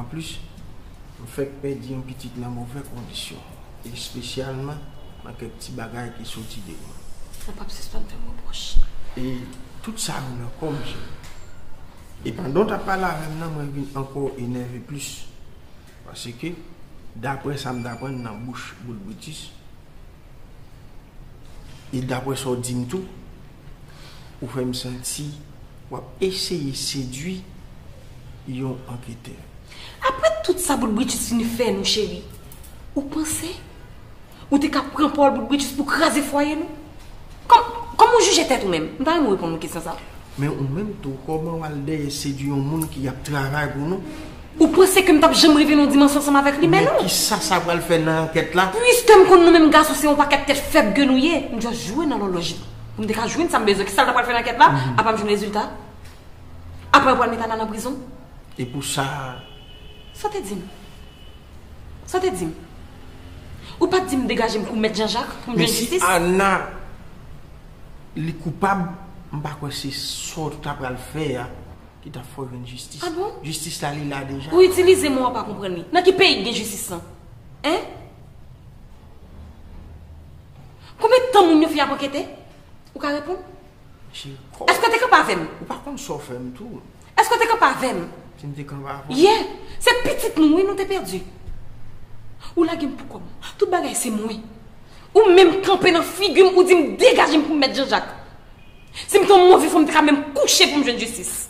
An plus, mwen fek pedi yon pitit nan mouve kondisyon. E spesyalman, manke pti bagay ki soti de ou. A pap se svanten mou bouch. E tout sa moun an komj. E pandon ta pala rem nan mwen vin anko enerve plus. Pase ke, dapwe sa mdapwen nan bouch goulboutis. E dapwe sa dintou, ou fe m senti wap eseye sedwi yon anketen. Apre tout sa boulboujt jissi ni fè nou chèri Ou pense? Ou te kap pran poul boulboujt jissi pou krasi fwaye nou? Kom, kom ou juje tèt ou mèm? Mwen ta yon mwèpon mwen kèstyon sa? Mè ou mèm tou kom an wale dey Se di yon moun ki yap tra ragou nou? Ou pense ke mwen tap jèm revè nan dimensyon Sama vèk li mè nou? Mwen ki sa sa wèl fè nan an kèt la? Mwen jwa jouè nan lòjit Mwen dey ka jouè nan sa mbèzò Ki sa wèl fè nan an kèt la? Apre mwen jèm lèzultat Sote dzim? Sote dzim? Ou pa dzim degaje mkou met janjak? Mwen si ana li koupab mbakwe se sot tapal fe ya ki ta foywen jistis. Ah bon? Jistis la li la dejan. Ou itilize mwa pa kompren mi? Na ki pey gen jistis sa? Kome tan mwen mwen fya pankete? Ou ka repon? Esko teke pa vem? Ou pa kon so fèm tout? Esko teke pa vem? Tu cette petite mouille nous t'es perdu. Ou la game pourquoi? Tout bagay c'est moi. Ou même camper dans figure ou dit me dégager pour mettre Jean-Jacques. Si me suis mauvais, faut me même coucher pour me jouer justice.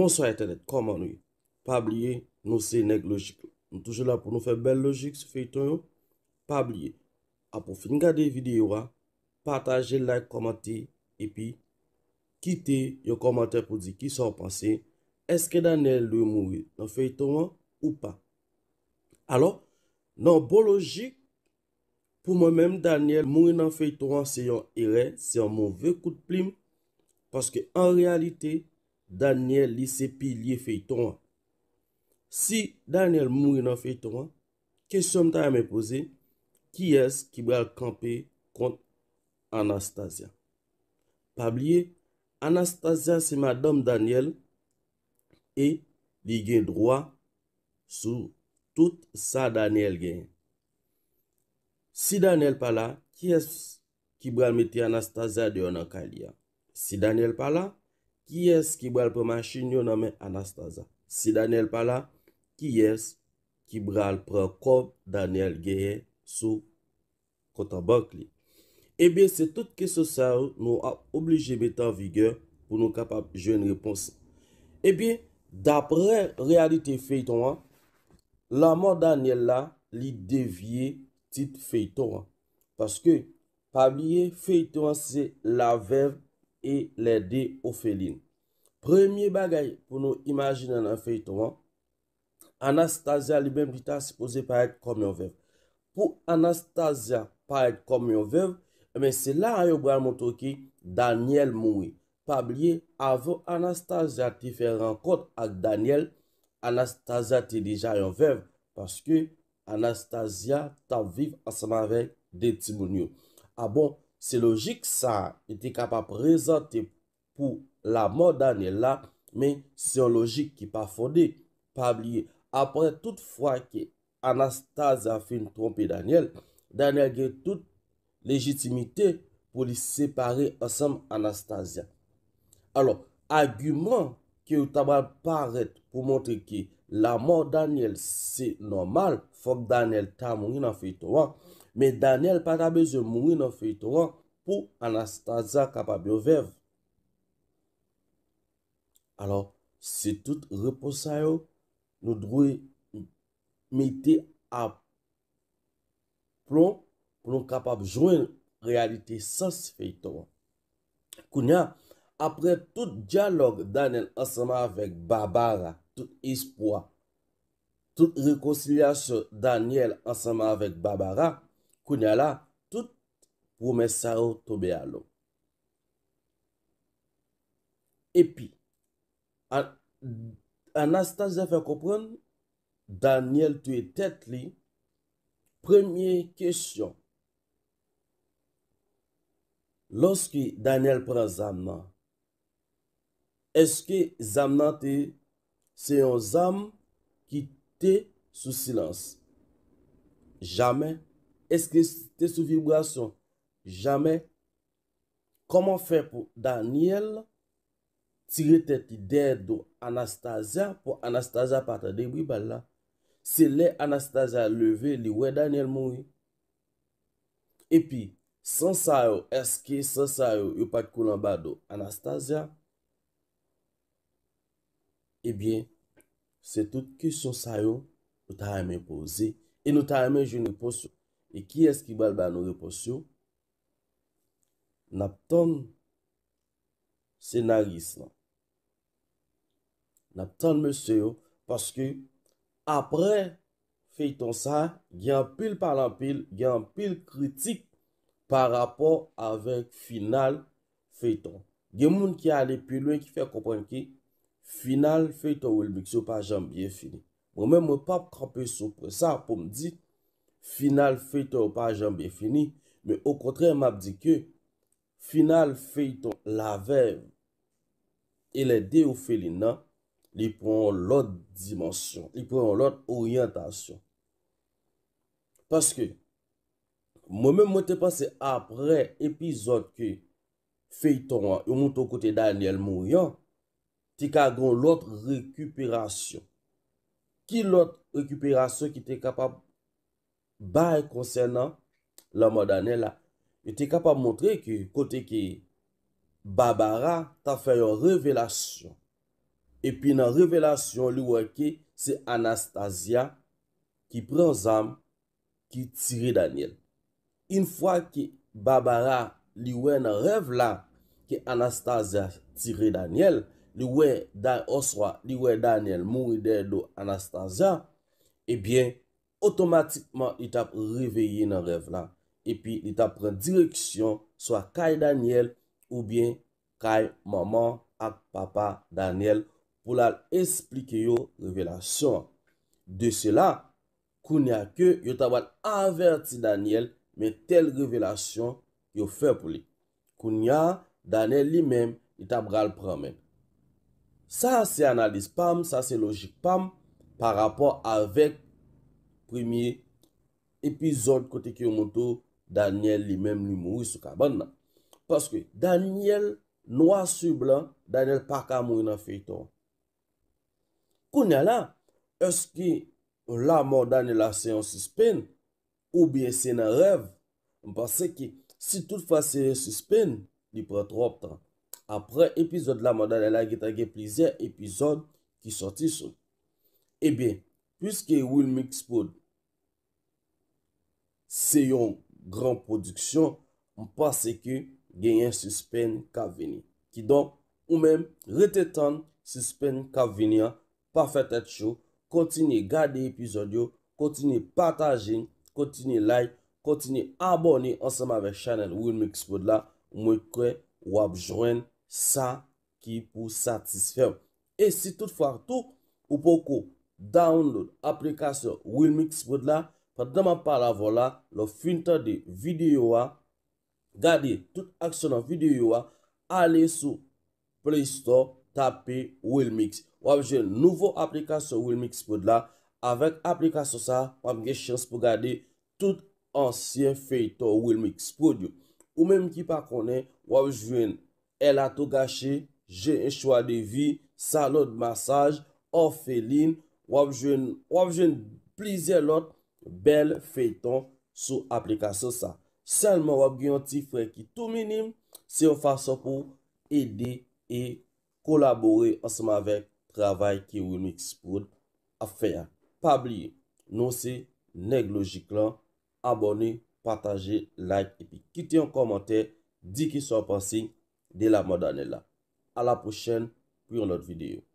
Monsan etenet, koma nou? Pabliye, nou se neg logik. Nou touche la pou nou fe bel logik se feytoran yo. Pabliye. A pou fin gade videyo a, pataje, like, komate, epi, kite yo komate pou di ki son panse, eske Daniel lou mouri nan feytoran ou pa? Alo, nan bo logik, pou mwen men Daniel mouri nan feytoran se yon ere, se yon moun ve kout plim, paske an realite, Daniel li se pi li fey to an. Si Daniel moun an fey to an, kesyon ta a me poze, ki es ki bral kampe kont Anastasia. Pabliye, Anastasia se madom Daniel e li gen droa sou tout sa Daniel gen. Si Daniel pa la, ki es ki bral meti Anastasia diyon an ka li ya. Si Daniel pa la, ki es ki bral pran chinyo nan men Anastaza? Si Daniel pala, ki es ki bral pran kom Daniel geye sou kontabank li? Ebe, se tout keso sa ou nou a oblige betan vigeur pou nou kapap jwen reponsi. Ebe, dapre realite feyton an, laman Daniel la li devye tit feyton an. Paske, pabye feyton an se la vev e le de Opheline. Premye bagay pou nou imajin nan an fey toman, Anastasia li ben bitan se pose parek kom yon vev. Po Anastasia parek kom yon vev, eme eh se la a yo bwa moutou ki Daniel Moui. Pa blye, avon Anastasia ti fe renkot ak Daniel, Anastasia ti deja yon vev, paske Anastasia ta viv asama vek de tibouniou. A ah bon, Se logik sa ite kapa prezante pou la mor Daniel la, men se logik ki pa fonde, pa blye. Apre tout fwa ki Anastasia fin trompe Daniel, Daniel gen tout legitimite pou li separe ansem Anastasia. Alo, agumen ki ou taban paret pou montre ki la mor Daniel se normal fok Daniel ta mouni nan fwey towa, Men Daniel pata beze mouni nan feytoran pou Anastazia kapab yo vev. Alors, si tout reposayou nou droui meti ap plon pou nou kapab joun realite sens feytoran. Kou nya, apre tout diyalog Daniel ansama vek Babara, tout espoi, tout rekoncilasyon Daniel ansama vek Babara, Kounya la, tout pou mè sarou tobe alò. Epi, anastase fè koprèn, Daniel tue tèt li. Premye kèsyon. Lòs ki Daniel prè zam nan, eske zam nan te, se yon zam ki te sou silans. Jamè. Eske te sou vibrasyon? Jamè. Koman fè pou Daniel tire tè ti dè do Anastasia pou Anastasia pata de wiballa? Se lè Anastasia leve, li wè Daniel mouni? E pi, Sonsayo, eske Sonsayo yopak kounan ba do Anastasia? E bien, se tout ki Sonsayo nou ta remè pou zè. E nou ta remè jouni pou sou E ki eski bal ban nou reposyo? Nap ton senaris nan. Nap ton mese yo paske apre feyton sa, gen pil palan pil, gen pil kritik par rapor avek final feyton. Gen moun ki ale pi lwen ki fey kopwen ki final feyton ou elbiksyo pa jambye fini. Mwen men mwen pap krapi sou pre. Sa pou mdi, final feyton ou pa jan be fini, me ou kontre map di ke, final feyton lave, e le de ou felina, li pou an lot dimensyon, li pou an lot oryantasyon. Paske, mwen men mwete pase apre epizot ke, feyton an, yon mwote kote Daniel Mouyan, ti kagon lot rekuperasyon. Ki lot rekuperasyon ki te kapab Ba e konsen nan loma Daniel la. E te kapap montre ki kote ki. Barbara ta fay yon revelasyon. E pi nan revelasyon li wè ki. Se Anastasia. Ki pren zam. Ki tire Daniel. In fwa ki Barbara li wè nan rev la. Ki Anastasia tire Daniel. Li wè Daniel moun ide do Anastasia. E bien. otomatikman li tap reveye nan rev la. Epi, li tap pren direksyon, swa kay Daniel ou bien kay maman ak papa Daniel pou la explike yo revelasyon. De cela, kounya ke yo taban averti Daniel men tel revelasyon yo fe pou li. Kounya, Daniel li men, li tap gal premen. Sa se analis pam, sa se logik pam par rapport avek, premye epizod kote ki yo monto Daniel li menm li moui sou kaban nan. Paske Daniel noa sou blan, Daniel pakam moui nan feyton. Koun ya la, eski la mou Daniel la seyon si spen, ou biye se nan rev, mpase ki si tout fase seyon si spen, li pre troptan. Apre epizod la mou Daniel la, ge tagye plizye epizod ki sorti sou. E eh be, pwiske wilmik spon, Se yon gran produksyon, mwa pase ki genyen suspèn ka vini. Ki don, ou men, rete ton suspèn ka vini an, pa fète chou, kontine gade epizodyo, kontine patajen, kontine like, kontine abone ansenman ve chanel Wilmix Podla, mwen kwen wap jwen sa ki pou satisfèm. E si tout fwa tout, ou pokou, download aplikasyon Wilmix Podla. Kwa deman pala vola, lo finte de videyo wa, gade tout aksyonan videyo wa, ale sou Play Store, tape Wilmix. Wap jwen nouvo aplikasyon Wilmix pod la, avek aplikasyon sa, wap gen chans pou gade tout ansyen fey to Wilmix pod yo. Ou menm ki pa konen, wap jwen elato gache, jen en chwa de vi, sanot masaj, ofelin, wap jwen plize lot. Bel feyton sou aplikasyon sa. Selman wak gwen ti frek ki tou minim, se yon fason pou edi e kolabore anseman vek travay ki ou yon ekspon a fey an. Pabliye, nou se neglojik lan, abone, pataje, like, epi kite yon komante di ki sou apansin de la moda ane la. A la pochene pou yon not videyo.